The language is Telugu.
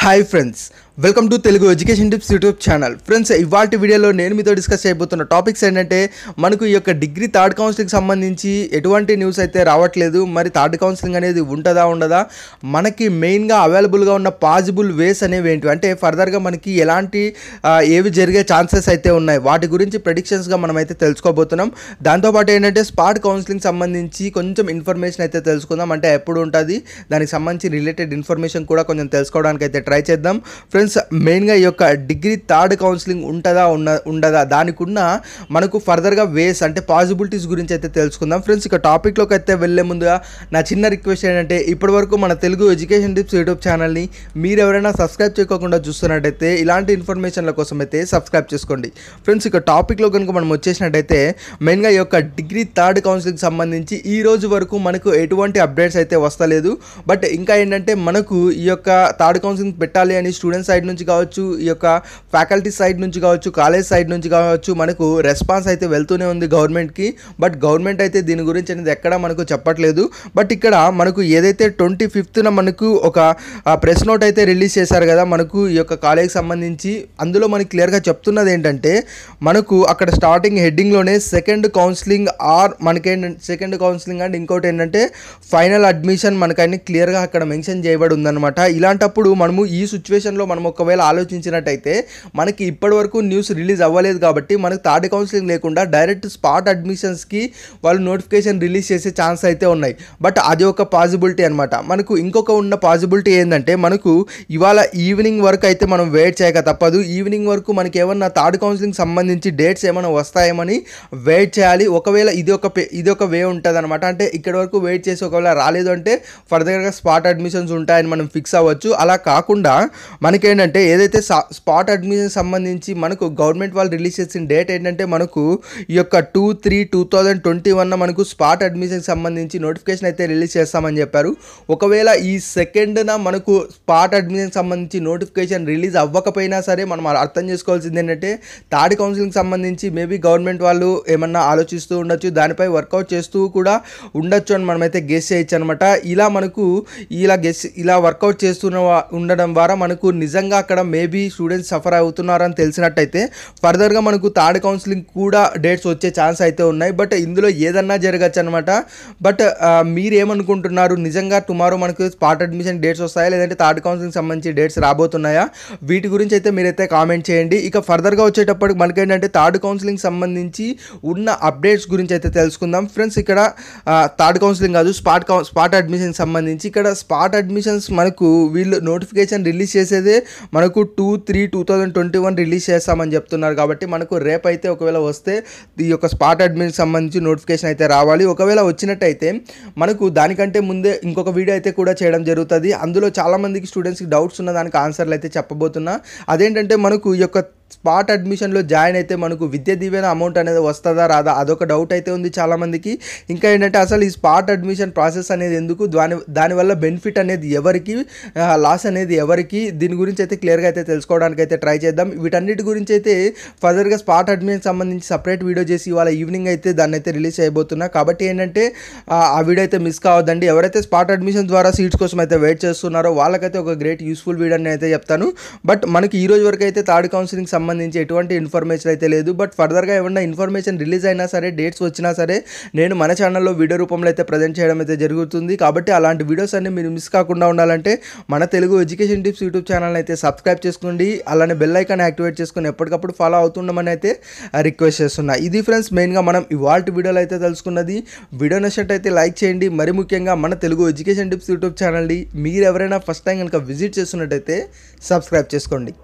Hi friends, welcome to Telugu education tips YouTube channel friends ఇవాళ వీడియోలో నేను మీతో డిస్కస్ చేయబోతున్న టాపిక్స్ ఏంటంటే మనకు ఈ యొక్క డిగ్రీ థర్డ్ కౌన్సిలింగ్ సంబంధించి ఎటువంటి న్యూస్ అయితే రావట్లేదు మరి థర్డ్ కౌన్సిలింగ్ అనేది ఉంటుందా ఉండదా మనకి మెయిన్గా అవైలబుల్గా ఉన్న పాజిబుల్ వేస్ అనేవి ఏంటి అంటే ఫర్దర్గా మనకి ఎలాంటి ఏవి జరిగే ఛాన్సెస్ అయితే ఉన్నాయి వాటి గురించి ప్రెడిక్షన్స్గా మనమైతే తెలుసుకోబోతున్నాం దాంతోపాటు ఏంటంటే స్పాట్ కౌన్సిలింగ్ సంబంధించి కొంచెం ఇన్ఫర్మేషన్ అయితే తెలుసుకుందాం అంటే ఎప్పుడు ఉంటుంది దానికి సంబంధించి రిలేటెడ్ ఇన్ఫర్మేషన్ కూడా కొంచెం తెలుసుకోవడానికి అయితే ట్రై చేద్దాం ఫ్రెండ్స్ స్టూడెంట్స్ మెయిన్గా ఈ యొక్క డిగ్రీ థర్డ్ కౌన్సిలింగ్ ఉంటుందా ఉన్న ఉండదా దానికున్న మనకు ఫర్దర్గా వేస్ అంటే పాసిబిలిటీస్ గురించి అయితే తెలుసుకుందాం ఫ్రెండ్స్ ఇక టాపిక్లోకి అయితే వెళ్ళే ముందుగా నా చిన్న రిక్వెస్ట్ ఏంటంటే ఇప్పటివరకు మన తెలుగు ఎడ్యుకేషన్ టిప్స్ యూట్యూబ్ ఛానల్ని మీరు ఎవరైనా సబ్స్క్రైబ్ చేయకుండా చూస్తున్నట్టయితే ఇలాంటి ఇన్ఫర్మేషన్ల కోసం అయితే సబ్స్క్రైబ్ చేసుకోండి ఫ్రెండ్స్ ఇక టాపిక్లో కనుక మనం వచ్చేసినట్టయితే మెయిన్గా ఈ యొక్క డిగ్రీ థర్డ్ కౌన్సిలింగ్ సంబంధించి ఈ రోజు వరకు మనకు ఎటువంటి అప్డేట్స్ అయితే వస్తలేదు బట్ ఇంకా ఏంటంటే మనకు ఈ యొక్క థర్డ్ కౌన్సిలింగ్ పెట్టాలి అని స్టూడెంట్స్ సైడ్ నుంచి కావచ్చు ఈ యొక్క ఫ్యాకల్టీ సైడ్ నుంచి కావచ్చు కాలేజ్ సైడ్ నుంచి కావచ్చు మనకు రెస్పాన్స్ అయితే వెళ్తూనే ఉంది గవర్నమెంట్కి బట్ గవర్నమెంట్ అయితే దీని గురించి అనేది ఎక్కడ మనకు చెప్పట్లేదు బట్ ఇక్కడ మనకు ఏదైతే ట్వంటీ ఫిఫ్త్న మనకు ఒక ప్రెస్ నోట్ అయితే రిలీజ్ చేశారు కదా మనకు ఈ యొక్క కాలేజ్కి సంబంధించి అందులో మనకి క్లియర్గా చెప్తున్నది ఏంటంటే మనకు అక్కడ స్టార్టింగ్ హెడ్డింగ్లోనే సెకండ్ కౌన్సిలింగ్ ఆర్ మనకేంటంటే సెకండ్ కౌన్సిలింగ్ అండ్ ఇంకోటి ఏంటంటే ఫైనల్ అడ్మిషన్ మనకన్నీ క్లియర్గా అక్కడ మెన్షన్ చేయబడి ఉందన్నమాట ఇలాంటప్పుడు మనము ఈ సిచ్యువేషన్లో మనము ఒకవేళ ఆలోచించినట్టయితే మనకి ఇప్పటివరకు న్యూస్ రిలీజ్ అవ్వలేదు కాబట్టి మనకు థర్డ్ కౌన్సిలింగ్ లేకుండా డైరెక్ట్ స్పాట్ అడ్మిషన్స్కి వాళ్ళు నోటిఫికేషన్ రిలీజ్ చేసే ఛాన్స్ అయితే ఉన్నాయి బట్ అది ఒక పాసిబిలిటీ అనమాట మనకు ఇంకొక ఉన్న పాసిబిలిటీ ఏంటంటే మనకు ఇవాళ ఈవినింగ్ వరకు అయితే మనం వెయిట్ చేయక తప్పదు ఈవినింగ్ వరకు మనకి ఏమన్నా థర్డ్ కౌన్సిలింగ్ సంబంధించి డేట్స్ ఏమైనా వస్తాయేమని వెయిట్ చేయాలి ఒకవేళ ఇది ఒక ఇది ఒక వే ఉంటుంది అనమాట అంటే ఇక్కడ వరకు వెయిట్ చేసి ఒకవేళ రాలేదు అంటే ఫర్దర్గా స్పాట్ అడ్మిషన్స్ ఉంటాయని మనం ఫిక్స్ అవ్వచ్చు అలా కాకుండా మనకి ఏంటంటే ఏదైతే స్పాట్ అడ్మిషన్ సంబంధించి మనకు గవర్నమెంట్ వాళ్ళు రిలీజ్ చేసిన డేట్ ఏంటంటే మనకు ఈ యొక్క two three two thousand twenty one మనకు స్పాట్ అడ్మిషన్కి సంబంధించి నోటిఫికేషన్ అయితే రిలీజ్ చేస్తామని చెప్పారు ఒకవేళ ఈ సెకండ్న మనకు స్పాట్ అడ్మిషన్కి సంబంధించి నోటిఫికేషన్ రిలీజ్ అవ్వకపోయినా సరే మనం అర్థం చేసుకోవాల్సింది ఏంటంటే థర్డ్ కౌన్సిలింగ్ సంబంధించి మేబీ గవర్నమెంట్ వాళ్ళు ఏమన్నా ఆలోచిస్తూ ఉండొచ్చు దానిపై వర్కౌట్ చేస్తూ కూడా ఉండొచ్చు అని మనమైతే గెస్ చేయొచ్చు అనమాట ఇలా మనకు ఇలా గెస్ ఇలా వర్కౌట్ చేస్తున్న ఉండడం ద్వారా మనకు నిజం నిజంగా అక్కడ మేబీ స్టూడెంట్స్ సఫర్ అవుతున్నారని తెలిసినట్టయితే ఫర్దర్గా మనకు థర్డ్ కౌన్సిలింగ్ కూడా డేట్స్ వచ్చే ఛాన్స్ అయితే ఉన్నాయి బట్ ఇందులో ఏదన్నా జరగచ్చు అనమాట బట్ మీరేమనుకుంటున్నారు నిజంగా టుమారో మనకు స్పాట్ అడ్మిషన్ డేట్స్ వస్తాయా లేదంటే థర్డ్ కౌన్సిలింగ్ సంబంధించి డేట్స్ రాబోతున్నాయా వీటి గురించి అయితే మీరైతే కామెంట్ చేయండి ఇక ఫర్దర్గా వచ్చేటప్పటికి మనకేంటంటే థర్డ్ కౌన్సిలింగ్ సంబంధించి ఉన్న అప్డేట్స్ గురించి అయితే తెలుసుకుందాం ఫ్రెండ్స్ ఇక్కడ థర్డ్ కౌన్సిలింగ్ కాదు స్పాట్ స్పాట్ అడ్మిషన్ సంబంధించి ఇక్కడ స్పాట్ అడ్మిషన్స్ మనకు వీళ్ళు నోటిఫికేషన్ రిలీజ్ చేసేదే మనకు two three two thousand twenty one release చేస్తామని చెప్తున్నారు కాబట్టి మనకు రేపైతే ఒకవేళ వస్తే ఈ యొక్క స్పాట్ అడ్మిన్ సంబంధించి నోటిఫికేషన్ అయితే రావాలి ఒకవేళ వచ్చినట్టయితే మనకు దానికంటే ముందే ఇంకొక వీడియో అయితే కూడా చేయడం జరుగుతుంది అందులో చాలామందికి స్టూడెంట్స్కి డౌట్స్ ఉన్న దానికి ఆన్సర్లు అయితే చెప్పబోతున్నా అదేంటంటే మనకు ఈ యొక్క స్పాట్ అడ్మిషన్లో జాయిన్ అయితే మనకు విద్య దీవెన అమౌంట్ అనేది వస్తుందా రాదా అదొక డౌట్ అయితే ఉంది చాలామందికి ఇంకా ఏంటంటే అసలు ఈ స్పాట్ అడ్మిషన్ ప్రాసెస్ అనేది ఎందుకు దాని దానివల్ల బెనిఫిట్ అనేది ఎవరికి లాస్ అనేది ఎవరికి దీని గురించి అయితే క్లియర్గా అయితే తెలుసుకోవడానికి అయితే ట్రై చేద్దాం వీటన్నిటి గురించి అయితే ఫర్దర్గా స్పాట్ అడ్మిషన్ సంబంధించి సపరేట్ వీడియో చేసి ఇవాళ ఈవినింగ్ అయితే దాన్ని అయితే రిలీజ్ చేయబోతున్నా కాబట్టి ఏంటంటే ఆ వీడియో అయితే మిస్ కావద్దండి ఎవరైతే స్పాట్ అడ్మిషన్ ద్వారా సీట్స్ కోసం అయితే వెయిట్ చేస్తున్నారో వాళ్ళకైతే ఒక గ్రేట్ యూస్ఫుల్ వీడియో అని అయితే చెప్తాను బట్ మనకి ఈ రోజు వరకు అయితే థర్డ్ కౌన్సిలింగ్ సంబంధించి ఎటువంటి ఇన్ఫర్మేషన్ అయితే లేదు బట్ ఫర్దర్గా ఏమన్నా ఇన్ఫర్మేషన్ రిలీజ్ అయినా సరే డేట్స్ వచ్చినా సరే నేను మన ఛానల్లో వీడియో రూపంలో అయితే ప్రజెంట్ చేయడం అయితే జరుగుతుంది కాబట్టి అలాంటి వీడియోస్ అన్ని మీరు మిస్ కాకుండా ఉండాలంటే మన Telugu education tips YouTube channel అయితే సబ్స్క్రైబ్ చేసుకోండి అలానే బెల్ ఐకాన్ యాక్టివేట్ చేసుకుని ఎప్పటికప్పుడు ఫాలో అవుతుండమని అయితే రిక్వెస్ట్ చేస్తున్నా ఇది ఫ్రెండ్స్ మెయిన్గా మనం ఇవాళ వీడియోలో అయితే తెలుసుకున్నది వీడియో నచ్చినట్టయితే లైక్ చేయండి మరి ముఖ్యంగా మన తెలుగు ఎడ్యుకేషన్ టిప్స్ యూట్యూబ్ ఛానల్ని మీరు ఎవరైనా ఫస్ట్ టైం కనుక విజిట్ చేస్తున్నట్టయితే సబ్స్క్రైబ్ చేసుకోండి